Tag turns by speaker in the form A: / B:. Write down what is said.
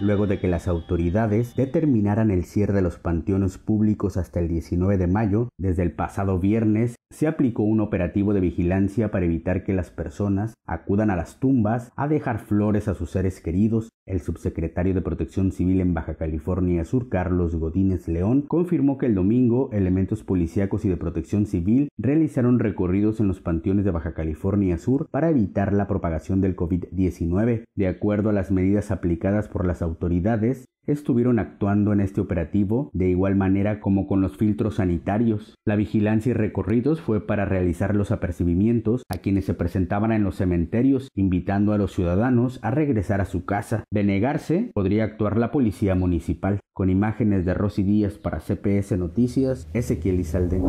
A: luego de que las autoridades determinaran el cierre de los panteones públicos hasta el 19 de mayo, desde el pasado viernes se aplicó un operativo de vigilancia para evitar que las personas acudan a las tumbas a dejar flores a sus seres queridos. El subsecretario de Protección Civil en Baja California Sur, Carlos Godínez León, confirmó que el domingo elementos policíacos y de protección civil realizaron recorridos en los panteones de Baja California Sur para evitar la propagación del COVID-19. De acuerdo a las medidas aplicadas por las autoridades, estuvieron actuando en este operativo de igual manera como con los filtros sanitarios. La vigilancia y recorridos fue para realizar los apercibimientos a quienes se presentaban en los cementerios, invitando a los ciudadanos a regresar a su casa. De negarse, podría actuar la policía municipal. Con imágenes de Rosy Díaz para CPS Noticias, Ezequiel Izalde.